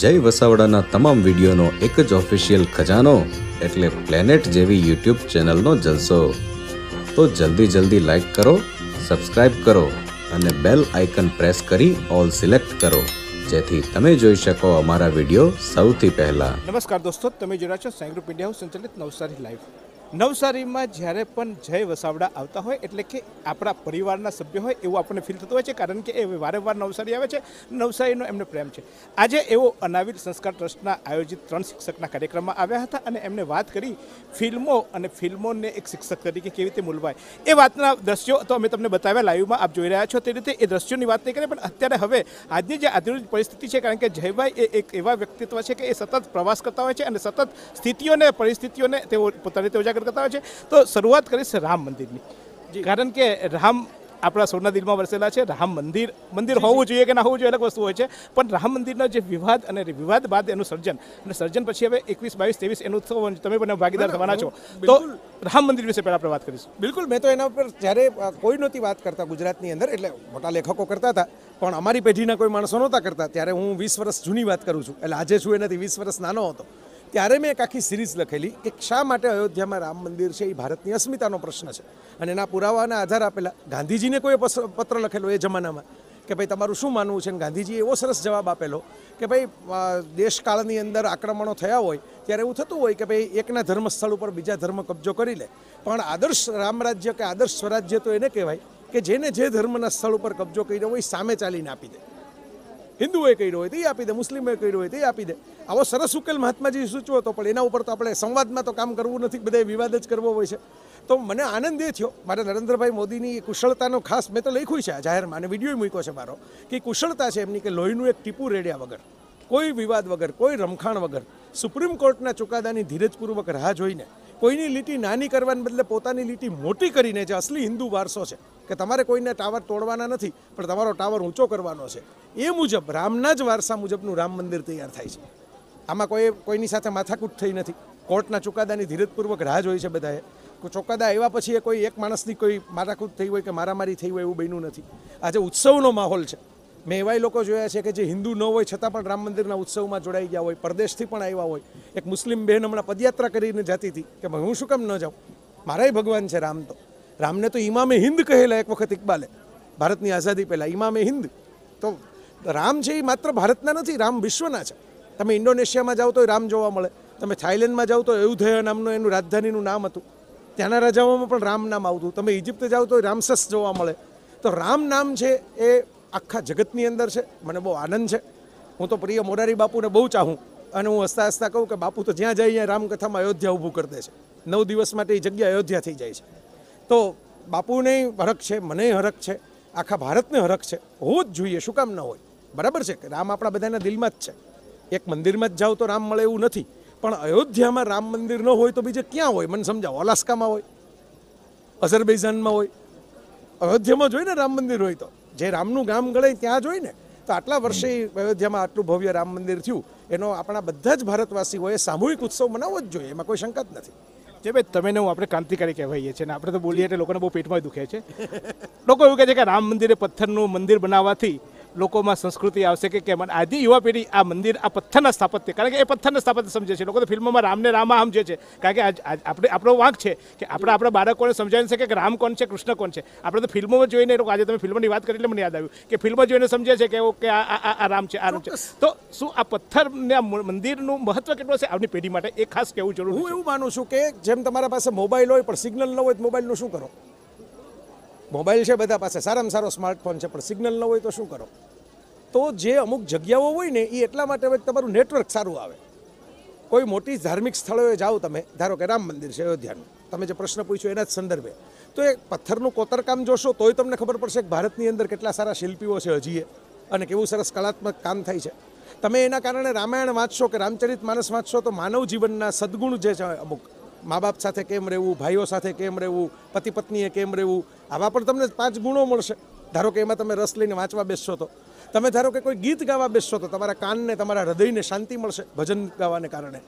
જય વસાવડાના તમામ વિડીયોનો એક જ ઓફિશિયલ ખજાનો એટલે પ્લેનેટ જેવી યુટ્યુબ ચેનલનો જલસો તો જલ્દી જલ્દી લાઈક કરો સબસ્ક્રાઇબ કરો અને બેલ આઇકન પ્રેસ કરી ઓલ સિલેક્ટ કરો જેથી તમે જોઈ શકો અમારા વિડીયો સૌથી પહેલા નમસ્કાર દોસ્તો તમે જોડા છો સેંગ્રુપ ઇન્ડિયા હાઉસ સંચાલિત નવસારી લાઈવ નવસારીમાં જ્યારે પણ જય વસાવડા આવતા હોય એટલે કે આપણા પરિવારના સભ્ય હોય એવું આપણને ફીલ થતું હોય છે કારણ કે એ વારંવાર નવસારી આવે છે નવસારીનો એમને પ્રેમ છે આજે એવો અનાવિલ સંસ્કાર ટ્રસ્ટના આયોજિત ત્રણ શિક્ષકના કાર્યક્રમમાં આવ્યા હતા અને એમને વાત કરી ફિલ્મો અને ફિલ્મોને એક શિક્ષક તરીકે કેવી રીતે મૂલવાય એ વાતના દ્રશ્યો તો અમે તમને બતાવ્યા લાઈવમાં આપ જોઈ રહ્યા છો તે રીતે એ દ્રશ્યોની વાત નહીં કરીએ પણ અત્યારે હવે આજની જે આધુનિક પરિસ્થિતિ છે કારણ કે જયભાઈ એ એક એવા વ્યક્તિત્વ છે કે એ સતત પ્રવાસ કરતા હોય છે અને સતત સ્થિતિઓને પરિસ્થિતિઓને તેઓ પોતાની રીતે સ્વાગત કરતા હોય છે તો શરૂઆત કરીશ રામ મંદિરની કારણ કે રામ આપણા સૌના દિલમાં વરસેલા છે રામ મંદિર મંદિર હોવું જોઈએ કે ના હોવું જોઈએ અલગ વસ્તુ હોય છે પણ રામ મંદિરનો જે વિવાદ અને વિવાદ બાદ એનું સર્જન અને સર્જન પછી હવે એકવીસ બાવીસ ત્રેવીસ એનું ઉત્સવ તમે પણ ભાગીદાર થવાના છો તો રામ મંદિર વિશે પહેલાં આપણે વાત કરીશું બિલકુલ મેં તો એના ઉપર જ્યારે કોઈ નહોતી વાત કરતા ગુજરાતની અંદર એટલે મોટા લેખકો કરતા હતા પણ અમારી પેઢીના કોઈ માણસો નહોતા કરતા ત્યારે હું વીસ વર્ષ જૂની વાત કરું છું એટલે આજે છું એનાથી વીસ વર્ષ નાનો હતો ત્યારે મેં એક આખી સિરીઝ લખેલી કે શા માટે અયોધ્યામાં રામ મંદિર છે એ ભારતની અસ્મિતાનો પ્રશ્ન છે અને એના પુરાવાના આધાર આપેલા ગાંધીજીને કોઈ પત્ર લખેલો એ જમાનામાં કે ભાઈ તમારું શું માનવું છે અને ગાંધીજીએ એવો સરસ જવાબ આપેલો કે ભાઈ દેશકાળની અંદર આક્રમણો થયા હોય ત્યારે એવું થતું હોય કે ભાઈ એકના ધર્મસ્થળ ઉપર બીજા ધર્મ કબજો કરી લે પણ આદર્શ રામરાજ્ય કે આદર્શ સ્વરાજ્ય તો એને કહેવાય કે જેને જે ધર્મના સ્થળ ઉપર કબજો કર્યો એ સામે ચાલીને આપી દે હિન્દુએ કર્યો હોય તે આપી દે મુસ્લિમે કર્યો હોય તે આપી દે આવો સરસ ઉકેલ મહાત્માજી સૂચવો હતો પણ એના ઉપર તો આપણે સંવાદમાં તો કામ કરવું નથી બધા વિવાદ જ કરવો હોય છે તો મને આનંદ એ થયો મારે નરેન્દ્રભાઈ મોદીની એ કુશળતાનો ખાસ મેં તો લખ્યું છે આ જાહેરમાં અને વિડીયો મૂક્યો છે મારો કે કુશળતા છે એમની કે લોહીનું એક ટીપું રેડ્યા વગર કોઈ વિવાદ વગર કોઈ રમખાણ વગર સુપ્રીમ કોર્ટના ચુકાદાની ધીરજપૂર્વક રાહ જોઈને કોઈની લીટી નાની કરવાને બદલે પોતાની લીટી મોટી કરીને જે અસલી હિન્દુ વારસો છે કે તમારે કોઈને ટાવર તોડવાના નથી પણ તમારો ટાવર ઊંચો કરવાનો છે એ મુજબ રામના જ વારસા મુજબનું રામ મંદિર તૈયાર થાય છે આમાં કોઈ કોઈની સાથે માથાકૂટ થઈ નથી કોર્ટના ચુકાદાની ધીરજપૂર્વક રાહ જોઈ છે બધાએ ચોકાદા આવ્યા પછી એ કોઈ એક માણસની કોઈ મારાકૂદ થઈ હોય કે મારામારી થઈ હોય એવું બન્યું નથી આજે ઉત્સવનો માહોલ છે મેં એવા લોકો જોયા છે કે જે હિન્દુ ન હોય છતાં પણ રામ મંદિરના ઉત્સવમાં જોડાઈ ગયા હોય પરદેશથી પણ આવ્યા હોય એક મુસ્લિમ બહેન હમણાં પદયાત્રા કરીને જતી હતી કે હું શું કેમ ન જાઉં મારાય ભગવાન છે રામ તો રામને તો ઇમામે હિન્દ કહેલા એક વખત ઇકબાલે ભારતની આઝાદી પહેલાં ઇમામે હિન્દ તો રામ છે એ માત્ર ભારતના નથી રામ વિશ્વના છે તમે ઇન્ડોનેશિયામાં જાઓ તો રામ જોવા મળે તમે થાઇલેન્ડમાં જાઓ તો એયુધયા નામનું એનું રાજધાનીનું નામ હતું ત્યાંના રાજાઓમાં પણ રામ નામ આવતું તમે ઇજિપ્ત જાઓ તો રામસસ જોવા મળે તો રામ નામ છે એ આખા જગતની અંદર છે મને બહુ આનંદ છે હું તો પ્રિય મોરારી બાપુને બહુ ચાહું અને હું હસતા હસતા કહું કે બાપુ તો જ્યાં જાય ત્યાં રામકથામાં અયોધ્યા ઊભું કરી દે છે નવ દિવસ માટે એ જગ્યા અયોધ્યા થઈ જાય છે તો બાપુને હરખ છે મને હરખ છે આખા ભારતને હરખ છે હોવું જ જોઈએ શું કામ ન હોય બરાબર છે કે રામ આપણા બધાના દિલમાં જ છે એક મંદિરમાં જ જાઓ તો રામ મળે એવું નથી પણ અયોધ્યામાં રામ મંદિર ન હોય તો બીજે ક્યાં હોય મને સમજાવો અલાસ્કામાં હોય અઝરબૈઝાનમાં હોય અયોધ્યામાં જોઈએ ને રામ મંદિર હોય તો જે રામનું ગામ ગળે ત્યાં જ ને તો આટલા વર્ષે અયોધ્યામાં આટલું ભવ્ય રામ મંદિર થયું એનો આપણા બધા જ ભારતવાસીઓએ સામૂહિક ઉત્સવ મનાવવો જ જોઈએ એમાં કોઈ શંકા જ નથી જે ભાઈ તમે ને હું આપણે ક્રાંતિકારી કહેવાઈએ છીએ આપણે તો બોલીએ એટલે લોકોને બહુ પેટમાં દુખે છે લોકો એવું કહે છે કે રામ મંદિરે પથ્થરનું મંદિર બનાવવાથી લોકોમાં સંસ્કૃતિ આવશે કે કેમ આધી યુવા પેઢી આ મંદિર આ પથ્થરના સ્થાપત્ય કારણ કે એ પથ્થરના સ્થાપત્ય સમજે છે લોકો તો ફિલ્મોમાં રામને રામા સમજે છે કારણ કે આપણે આપણો વાંક છે કે આપણે આપણા બાળકોને સમજાવી શકે કે રામ કોણ છે કૃષ્ણ કોણ છે આપણે તો ફિલ્મોમાં જોઈને એ લોકો આજે તમે ફિલ્મની વાત કરી એટલે મને યાદ આવ્યું કે ફિલ્મ જોઈને સમજે છે કે ઓકે આ આ આ રામ છે આ રામ છે તો શું આ પથ્થરને આ મંદિરનું મહત્વ કેટલું છે આપણી પેઢી માટે એ ખાસ કહેવું જરૂર હું એવું માનું છું કે જેમ તમારા પાસે મોબાઈલ હોય પણ સિગ્નલ ન હોય તો મોબાઈલનું શું કરો મોબાઈલ છે બધા પાસે સારામાં સારો સ્માર્ટફોન છે પણ સિગ્નલ ન હોય તો શું કરો તો જે અમુક જગ્યાઓ હોય ને એ એટલા માટે હવે તમારું નેટવર્ક સારું આવે કોઈ મોટી ધાર્મિક સ્થળોએ જાઓ તમે ધારો કે રામ મંદિર છે અયોધ્યાનું તમે જે પ્રશ્ન પૂછ્યો એના જ સંદર્ભે તો એ પથ્થરનું કોતરકામ જોશો તોય તમને ખબર પડશે કે ભારતની અંદર કેટલા સારા શિલ્પીઓ છે હજીએ અને કેવું સરસ કલાત્મક કામ થાય છે તમે એના કારણે રામાયણ વાંચશો કે રામચરિત માણસ વાંચશો તો માનવ જીવનના સદગુણ જે છે અમુક મા બાપ સાથે કેમ રહેવું ભાઈઓ સાથે કેમ રહેવું પતિ પત્નીએ કેમ રહેવું આવા પણ તમને પાંચ ગુણો મળશે ધારો કે એમાં તમે રસ લઈને વાંચવા બેસશો તો તમે ધારો કે કોઈ ગીત ગાવા બેસશો તો તમારા કાનને તમારા હૃદયને શાંતિ મળશે ભજન ગાવાને કારણે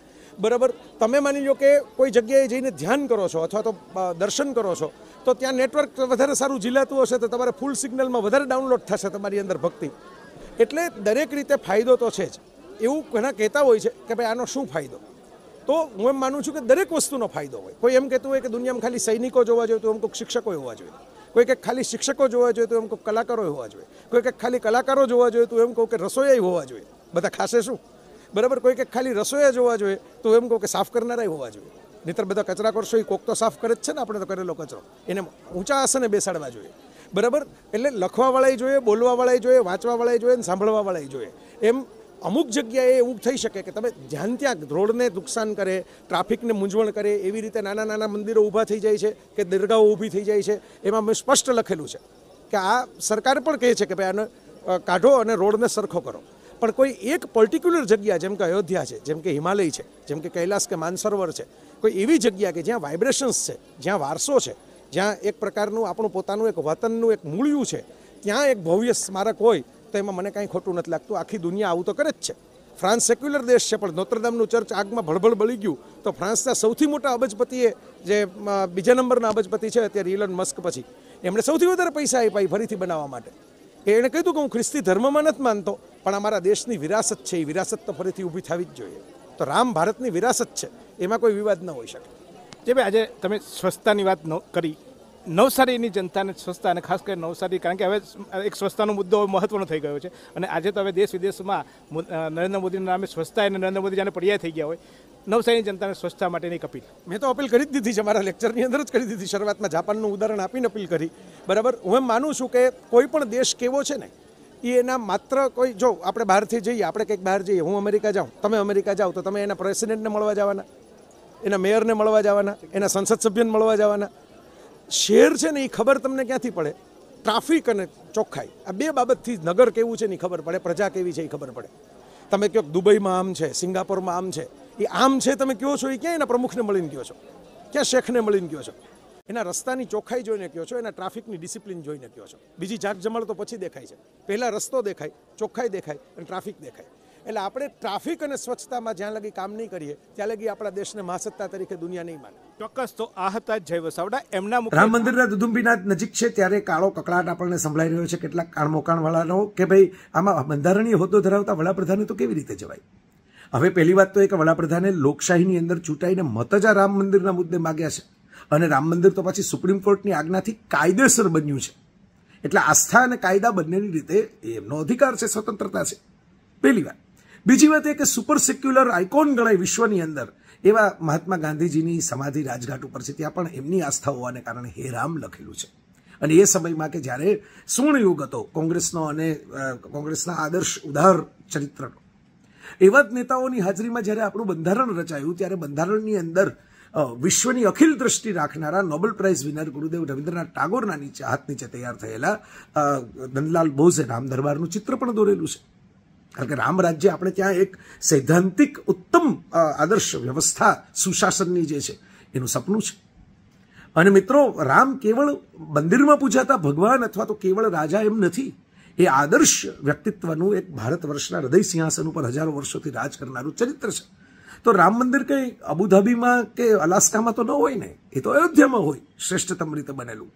બરાબર તમે માની લો કે કોઈ જગ્યાએ જઈને ધ્યાન કરો છો અથવા તો દર્શન કરો છો તો ત્યાં નેટવર્ક વધારે સારું ઝીલાતું હશે તો તમારે ફૂલ સિગ્નલમાં વધારે ડાઉનલોડ થશે તમારી અંદર ભક્તિ એટલે દરેક રીતે ફાયદો તો છે જ એવું ઘણા કહેતા હોય છે કે ભાઈ આનો શું ફાયદો તો હું એમ માનું છું કે દરેક વસ્તુનો ફાયદો હોય કોઈ એમ કહેતું હોય કે દુનિયામાં ખાલી સૈનિકો જોવા જોઈએ તો અમુક શિક્ષકો હોવા જોઈએ કોઈ કંઈક ખાલી શિક્ષકો જોવા જોઈએ તો એમ કોઈ કલાકારો હોવા જોઈએ કોઈ કંઈક ખાલી કલાકારો જોવા જોઈએ તો એમ કહું કે રસોઈયા હોવા જોઈએ બધા ખાસે શું બરાબર કોઈ કંઈક ખાલી રસોઈયા જોવા જોઈએ તો એમ કહું કે સાફ કરનારા હોવા જોઈએ નહીતર બધા કચરા કરશો એ કોક તો સાફ કરે જ છે ને આપણે તો કરેલો કચરો એને ઊંચા આસને બેસાડવા જોઈએ બરાબર એટલે લખવાવાળાએ જોઈએ બોલવાવાળાએ જોઈએ વાંચવાવાળાએ જોઈએ ને સાંભળવાવાળાએ જોઈએ એમ અમુક જગ્યાએ એવું થઈ શકે કે તમે જ્યાં ત્યાં રોડને નુકસાન કરે ટ્રાફિકને મૂંઝવણ કરે એવી રીતે નાના નાના મંદિરો ઊભા થઈ જાય છે કે દરગાહો ઊભી થઈ જાય છે એમાં મેં સ્પષ્ટ લખેલું છે કે આ સરકાર પણ કહે છે કે ભાઈ આને કાઢો અને રોડને સરખો કરો પણ કોઈ એક પર્ટિક્યુલર જગ્યા જેમ કે અયોધ્યા છે જેમ કે હિમાલય છે જેમ કે કૈલાસ કે માનસરોવર છે કોઈ એવી જગ્યા કે જ્યાં વાઇબ્રેશન્સ છે જ્યાં વારસો છે જ્યાં એક પ્રકારનું આપણું પોતાનું એક વતનનું એક મૂળિયું છે ત્યાં એક ભવ્ય સ્મારક હોય તો એમાં મને કાંઈ ખોટું નથી લાગતું આખી દુનિયા આવું તો કરે જ છે ફ્રાન્સ સેક્યુલર દેશ છે પણ નોત્રદામનું ચર્ચ આગમાં ભળભળ બળી ગયું તો ફ્રાન્સના સૌથી મોટા અબજપતિએ જે બીજા નંબરના અબજપતિ છે અત્યારે ઇલન મસ્ક પછી એમણે સૌથી વધારે પૈસા આપ્યા ફરીથી બનાવવા માટે એણે કીધું કે હું ખ્રિસ્તી ધર્મમાં નથી માનતો પણ અમારા દેશની વિરાસત છે એ વિરાસત તો ફરીથી ઊભી થવી જ જોઈએ તો રામ ભારતની વિરાસત છે એમાં કોઈ વિવાદ ન હોઈ શકે જે ભાઈ આજે તમે સ્વચ્છતાની વાત ન કરી નવસારીની જનતાને સ્વચ્છતા અને ખાસ કરીને નવસારી કારણ કે હવે એક સ્વચ્છતાનો મુદ્દો મહત્વનો થઈ ગયો છે અને આજે તો હવે દેશ વિદેશમાં નરેન્દ્ર મોદીના નામે સ્વચ્છતા અને નરેન્દ્ર મોદી જાણે પર્યાય થઈ ગયા હોય નવસારીની જનતાને સ્વચ્છતા માટેની અપીલ મેં તો અપીલ કરી જ દીધી છે મારા લેક્ચરની અંદર જ કરી દીધી શરૂઆતમાં જાપાનનું ઉદાહરણ આપીને અપીલ કરી બરાબર હું એમ માનું છું કે કોઈ પણ દેશ કેવો છે ને એ એના માત્ર કોઈ જો આપણે બહારથી જઈએ આપણે કંઈક બહાર જઈએ હું અમેરિકા જાઉં તમે અમેરિકા જાઓ તો તમે એના પ્રેસિડેન્ટને મળવા જવાના એના મેયરને મળવા જવાના એના સંસદ સભ્યને મળવા જવાના શેર છે ને એ ખબર તમને ક્યાંથી પડે ટ્રાફિક અને ચોખ્ખાઈ આ બે બાબતથી નગર કેવું છે એની ખબર પડે પ્રજા કેવી છે એ ખબર પડે તમે કહો દુબઈમાં આમ છે સિંગાપોરમાં આમ છે એ આમ છે તમે કહો છો એ ક્યાં એના પ્રમુખને મળીને કહો છો ક્યાં શેખને મળીને કહો છો એના રસ્તાની ચોખ્ખાઈ જોઈને કહો છો એના ટ્રાફિકની ડિસિપ્લિન જોઈને કહો છો બીજી જાત જમાડ તો પછી દેખાય છે પહેલાં રસ્તો દેખાય ચોખ્ખાઈ દેખાય અને ટ્રાફિક દેખાય એટલે આપણે ટ્રાફિક અને સ્વચ્છતામાં જ્યાં લગી કામ નહીં કરીએ ત્યાં લગી આપણા દેશને મહાસત્તા તરીકે દુનિયા નહીં માને ચોક્કસ તો આ હતા જય વસાવડા એમના રામ મંદિરના દુદુંબીનાથ નજીક છે ત્યારે કાળો કકડાટ આપણને સંભળાઈ રહ્યો છે કેટલાક વાળાનો કે ભાઈ આમાં બંધારણીય હોદ્દો ધરાવતા વડાપ્રધાને તો કેવી રીતે જવાય હવે પહેલી વાત તો એ કે વડાપ્રધાને લોકશાહીની અંદર ચૂંટાઈને મત જ આ રામ મંદિરના મુદ્દે માગ્યા છે અને રામ મંદિર તો પછી સુપ્રીમ કોર્ટની આજ્ઞાથી કાયદેસર બન્યું છે એટલે આસ્થા અને કાયદા બંનેની રીતે એમનો અધિકાર છે સ્વતંત્રતા છે પહેલી વાત બીજી વાત એ કે સુપર સિક્યુલર આઇકોન ગણાય વિશ્વની અંદર એવા મહાત્મા ગાંધીજીની સમાધિ રાજઘાટ ઉપર છે ત્યાં પણ એમની આસ્થા હોવાને કારણે હે રામ લખેલું છે અને એ સમયમાં કે જ્યારે સુવર્ણયુગ હતો કોંગ્રેસનો અને કોંગ્રેસના આદર્શ ઉદાર ચરિત્રનો એવા જ નેતાઓની હાજરીમાં જ્યારે આપણું બંધારણ રચાયું ત્યારે બંધારણની અંદર વિશ્વની અખિલ દ્રષ્ટિ રાખનારા Nobel prize winner Gurudev Rabindranath ટાગોરના નીચે હાથ નીચે તૈયાર થયેલા નંદલાલ બોઝે રામ દરબારનું ચિત્ર પણ દોરેલું છે કારણ કે રામ રાજ્ય આપણે ત્યાં એક સૈદ્ધાંતિક ઉત્તમ આદર્શ વ્યવસ્થા સુશાસનની જે છે એનું સપનું છે અને મિત્રો રામ કેવળ મંદિરમાં પૂજાતા ભગવાન અથવા તો કેવળ રાજા એમ નથી એ આદર્શ વ્યક્તિત્વનું એક ભારત વર્ષના હૃદય સિંહાસન ઉપર હજારો વર્ષોથી રાજ કરનારું ચરિત્ર છે તો રામ મંદિર કંઈ અબુધાબીમાં કે અલાસ્કામાં તો ન હોય ને એ તો અયોધ્યામાં હોય શ્રેષ્ઠતમ રીતે બનેલું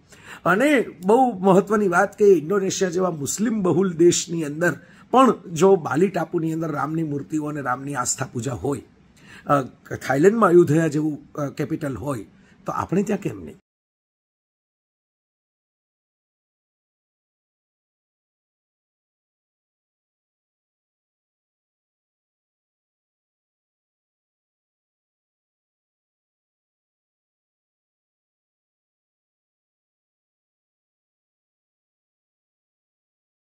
અને બહુ મહત્વની વાત કે ઇન્ડોનેશિયા જેવા મુસ્લિમ બહુલ દેશની અંદર પણ જો બાલી ટાપુની અંદર રામની મૂર્તિઓ અને રામની આસ્થા પૂજા હોય થાઇલેન્ડમાં અયોધ્યા જેવું કેપિટલ હોય તો આપણે ત્યાં કેમ નહીં